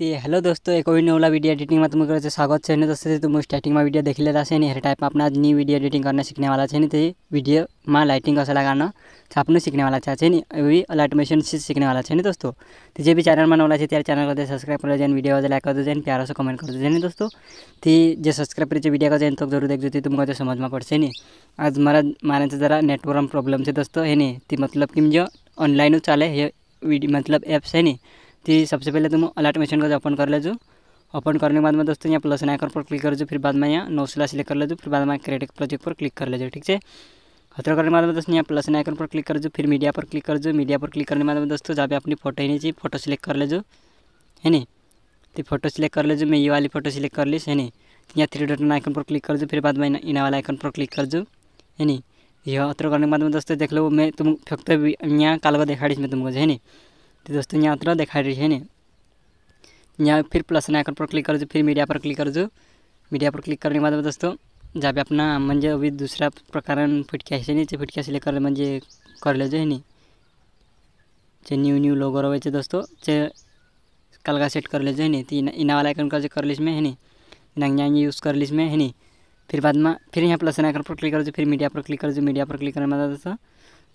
તે હેલો દોસ્તો એક કોઈ નવલા वीडियो एडिटिंग में तुम स्वागत है અને દોસ્તો तुम स्टार्टिंग में वीडियो देख लेता है हर टाइप में अपना न्यू वीडियो एडिटिंग करना सीखने वाला है तो वीडियो में लाइटिंग कैसे लगाना छापना सीखने वाला चाहिए वही अलाटमेशन से सीखने वाला है दोस्तों तो जी चैनल में नवला है तेरे चैनल करते सब्सक्राइब कर लीजिए वीडियो लाइक कर दीजिए प्यारा से कमेंट कर दीजिए दोस्तों तो जो सब्सक्राइब करिए वीडियो का जाए तो जरूर देख दीजिए तुमको तो समझ में पड़े नहीं आज मारा माने तो जरा नेटवर्क में प्रॉब्लम है दोस्तों है नहीं तो मतलब कि जो ऑनलाइन चले ये मतलब एप्स है नहीं थी सबसे पहले तुम अलर्ट मशीन का ओपन कर ले जो ओपन करने के बाद में दोस्तों यहाँ प्लस आइकन पर क्लिक कर जो फिर बाद में यहाँ सिला सिलेक्ट कर ले जो फिर बाद में क्रिएटिव प्रोजेक्ट पर क्लिक कर ले ठीक है हतरा करने के बाद में दोस्तों यहाँ प्लस आइकन पर क्लिक कर जो फिर मीडिया पर क्लिक कर जो मीडिया पर क्लिक करने के बाद में दोस्तों जहाँ पे अपनी फोटो ही नहीं चाहिए फोटो सिलेक्ट कर ले जो है नी तो फोटो सिलेक्ट कर ले जो मैं ये वाली फोटो सिलेक्ट कर लीस है नी तो यहाँ थ्री डॉटन आइकन पर क्लिक कर जो फिर बाद में इना वाला आइकन पर क्लिक कर जो है नी ये हथरा करने के बाद में दोस्तों देख लो मैं तुम फक्त यहाँ कालवा देखा मैं तुमको है नी तो दोस्तों यहाँ उतना दिखा रही है नहीं यहाँ फिर प्लस नाइकन पर क्लिक कर जो फिर मीडिया पर क्लिक कर जो मीडिया पर क्लिक करने के बाद दोस्तों जहाँ पे अपना म्हणजे अभी दूसरा प्रकार फिटक्या है नहीं ते से लेकर करले कर ले जो है नी जे न्यू न्यू लोगो रहे थे दोस्तों जे कल का सेट कर ले जो है नी तो इना वाला आइकन का जो कर लिस में है नहीं नंग जाएंगे यूज़ कर लिस में है नी फिर बाद में फिर यहाँ प्लस आइकन पर क्लिक कर जो फिर मीडिया पर क्लिक कर जो मीडिया पर क्लिक करने बाद दोस्तों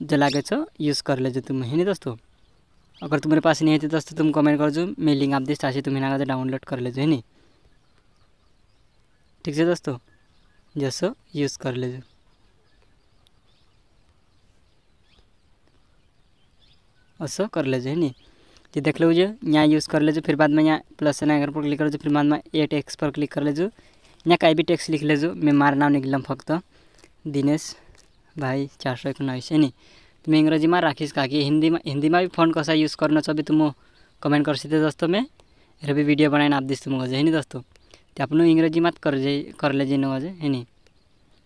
जो लागे छो यूज़ कर ले जो तुम है नी दोस्तों अगर तुम्हारे पास नहीं है तो तुम कमेंट कर दो मैं लिंक आप दे चाहे तुम हिना डाउनलोड कर लेजो है नहीं ठीक है दोस्तों जैसो यूज़ कर लेजो असो कर लेजो है नी ये देख लो जो यहाँ यूज़ कर लेजो फिर बाद में यहाँ प्लस एन अगर पर क्लिक कर लो फिर बाद में ए टेक्स पर क्लिक कर लेजो यहाँ का भी टेक्स लिख लेजो मैं मारा नाम निकलम फक्त दिनेश भाई चार सौ एक है नी तुम्हें इंग्रजी में राखीस का कि हिंदी में हिंदी में भी फोन कसा यूज़ करना चाहिए तो कमेंट कर सकते दोस्तों मैं इधर भी वीडियो बनाने आप दीस तुमको है नी दोस्तों तो आप अंग्रेजी मत कर जे कर ले जीने मुझे है नहीं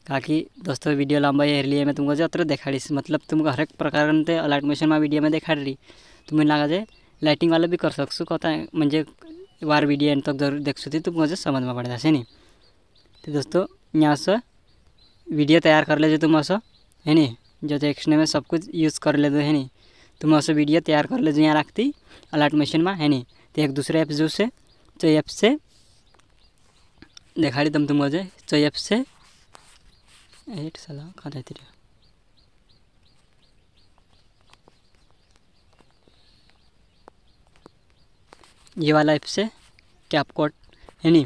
काकी दोस्तों वीडियो लंबा हेर लिए मैं तुमको जो अत्र देखा मतलब तुमको हर एक प्रकार के अलाइट मोशन में वीडियो में देखा रही तुम्हें लगा जे लाइटिंग वाला भी कर सकसु कहता है मुझे वार वीडियो एंड तक जरूर देखसू थी तुमको जो समझ में पड़ता है नहीं तो दोस्तों यहाँ से वीडियो तैयार कर ले जो तुम असो है नहीं जो देखने में सब कुछ यूज़ कर ले है नी तुम ऐसे वीडियो तैयार कर लेते यहाँ रखती अलर्ट मशीन में है नहीं तो एक दूसरे ऐप जो से तो ऐप से देखा दम तुम तुम मुझे तो ऐप से एट सलाह ये वाला ऐप से कैप कोड है नहीं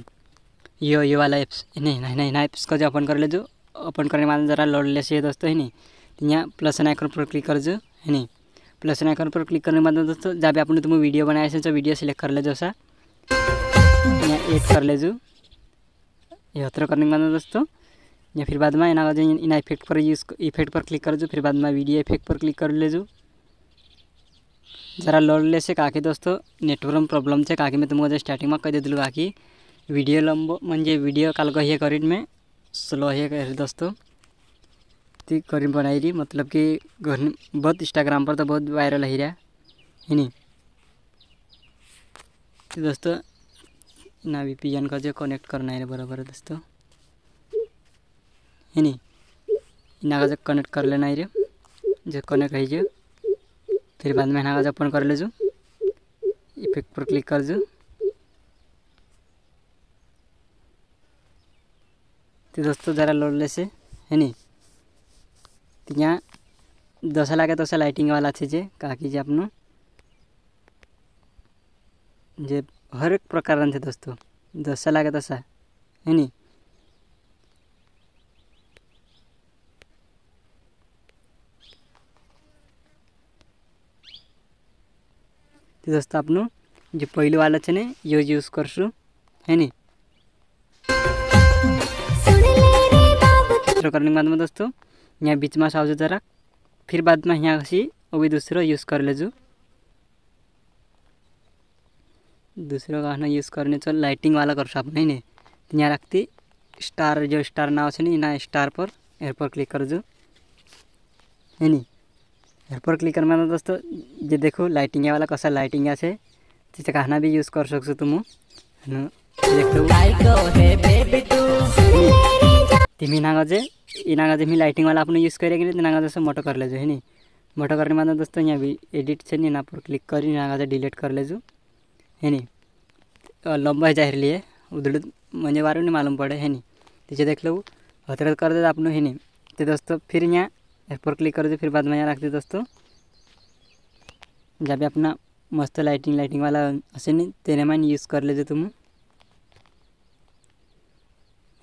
यो ये वाला ऐप्स नहीं नहीं नहीं एप्स ऐप्स को जो ओपन कर ले जो ओपन करने वाले ज़रा लोड ले दोस्तों है नहीं तो यहाँ प्लस एन आइकन पर क्लिक कर जो है नहीं प्लस एन आइकन पर क्लिक करने के बाद दोस्तों जहाँ भी आपने तुम्हें वीडियो बनाया तो वीडियो सिलेक्ट कर ले जो सा यहाँ एड कर ले जो यहत्तर करने के बाद दोस्तों या फिर बाद में इना इन इफेक्ट पर यूज इफेक्ट पर क्लिक कर जो फिर बाद में वीडियो इफेक्ट पर क्लिक कर ले जो जरा लड़ ले से काकी दोस्तों नेटवर्क में प्रॉब्लम है काकी मैं तुमको स्टार्टिंग में कह दे दिलूँ कि वीडियो लंबो मजे वीडियो काल को हे करीन में स्लो है कर दोस्तों मस्ती कर बनाई रही मतलब कि बहुत इंस्टाग्राम पर तो बहुत वायरल है रहा है नी तो दोस्तों ना भी पी का जो कनेक्ट करना है बराबर दोस्तों है नी इना का जो कनेक्ट कर लेना है जो कनेक्ट है जो फिर बाद में इना का जो अपन कर ले जो इफेक्ट पर क्लिक कर जो तो दोस्तों ज़रा लोड ले से है नी तो यहाँ दस लाख दस लाइटिंग वाला छे कहा कि अपनों जे हर एक प्रकार थे दोस्तों दस लागे दस है नी तो दोस्तों अपनों जो पहले वाला छे यो यूज कर सू है नी करने के बाद में दोस्तों यहाँ में आउँछ जरा फिर बाद में यहाँ से अभी दूसरो यूज कर लेजु दूसरो गाना यूज करने चल लाइटिंग वाला कर आप नहीं यहाँ रखती स्टार जो स्टार नाव से ना स्टार पर एयर पर क्लिक कर जो है नहीं एयर पर क्लिक करना दोस्तों ये देखो लाइटिंग वाला कसा लाइटिंग से जैसे गाना भी यूज कर सकसु तुम देखो तो तिमी इना जे इना जे लाइटिंग वाला अपने यूज़ करेगी नहीं तो इना से मोटो कर लेजो है नहीं मोटो करने बाद दोस्तों यहाँ भी एडिट से नहीं ना पर क्लिक कर इना से डिलीट कर लेजो है नहीं लंबा है जाहिर लिए उधर मुझे बारे नहीं मालूम पड़े है नहीं तीजे देख लो हथरत कर दे आपने है नहीं तो दोस्तों फिर यहाँ इस पर क्लिक कर दो फिर बाद में यहाँ रख दे दोस्तों जब भी अपना मस्त लाइटिंग लाइटिंग वाला असे नहीं तेरे मान यूज़ कर लेजो तुम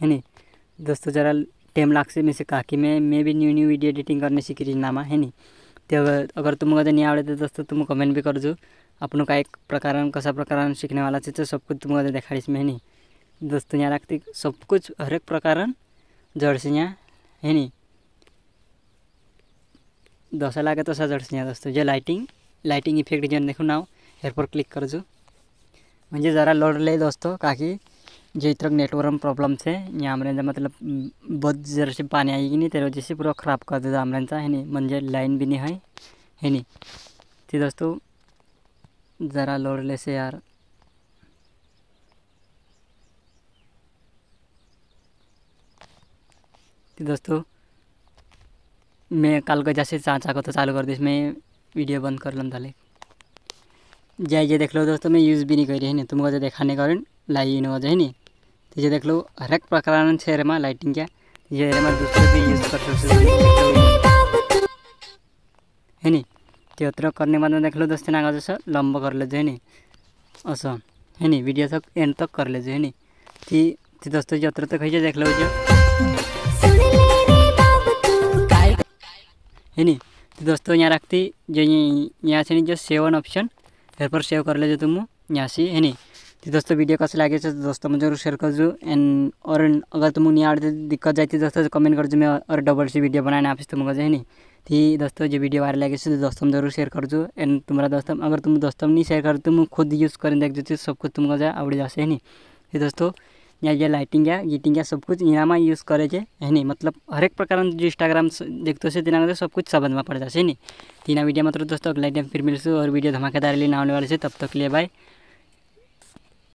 है नहीं दोस्तो ज़रा टाइम लाग्छ मी शिका मे मैं न्यू न्यू भिडियो एडिटिङ गर्ने सीखी नामा है नि त्यो अगर तुमको ते नहीं आउँदै दोस्तों तुम पनि गर्छु आफ्नो का काय प्रकार कसा प्रकार सिक्नेवाला चाहिँ सब कुछ तुमको ते दिखाड़ीस में है नी दोस्तों यहाँ रखते सब कुछ हरेक प्रकार जड़सी यहाँ है नि दशा लागे तसा जड़सी यहाँ दोस्तो जे लाइटिंग लाइटिंग इफेक्ट जन देख्नु ना हेयर क्लिक क्लिक म म्हणजे जरा लोड ले काकी जो इतना नेटवर्क में प्रॉब्लम से यहाँ हमारे मतलब बहुत जर से पानी आएगी नहीं तेरे वजह से पूरा ख़राब कर देता हमारे तो, है नहीं मे लाइन भी नहीं है है नहीं तो दोस्तों ज़रा ले से यार तो दोस्तों मैं कल को जैसे चाँच को तो चालू कर दी मैं वीडियो बंद कर लूँ डाले जाए जाए देख लो दोस्तों मैं यूज़ भी नहीं रही है नहीं तुमको जो तो देखाने कारण लाइन इन वजह है नहीं ये देख लो हर एक प्रकार से रेमा लाइटिंग क्या ये रेमा दूसरे भी यूज़ कर सकते है नी तो उतना करने बाद में देख लो दोस्तों आगे जैसे लंबा कर लेते है नी असम अच्छा, है नी वीडियो तक एंड तक कर लेते है नी ती दोस्तों जो उतना तक है देख लो जो है नी तो दोस्तों यहाँ रखती जो यहाँ से जो सेवन ऑप्शन फिर पर सेव कर ले जो तुम यहाँ से है नी ती दोस्तों भिडियो कैसे लागेको तो दोस्तों म जरूर शेयर करजो एंड और अगर म नि आते दिक्कत जाइ थियो जस्तो कमेंट करजो मैं और डबल से वीडियो बनाने जस्तो तुमको गर्छु नि थी दोस्तों जो वीडियो वायरल लागेको तो दोस्तों में जरूर शेयर करजो एंड तुम्हारा दोस्तों अगर तुम दोस्तों नि सेयर शेयर त म खुद युज गरेर देख त्यो सब कुछ तुमको जाए आवड़ी जाए है नहीं ये दोस्तों यहाँ ये लाइटिंग या गिटिङ या सब कुछ यहाँमा युज करे है नहीं मतलब हरेक प्रकारको जो इन्स्टाग्राम देखते छ तिना सब कुछ संबंध में पड़ नि नहीं तीना मात्र दोस्तों लाइटिङ फिर मिल्छु और वीडियो धमाकेदार लेने आने वाले तब तक लिए बाय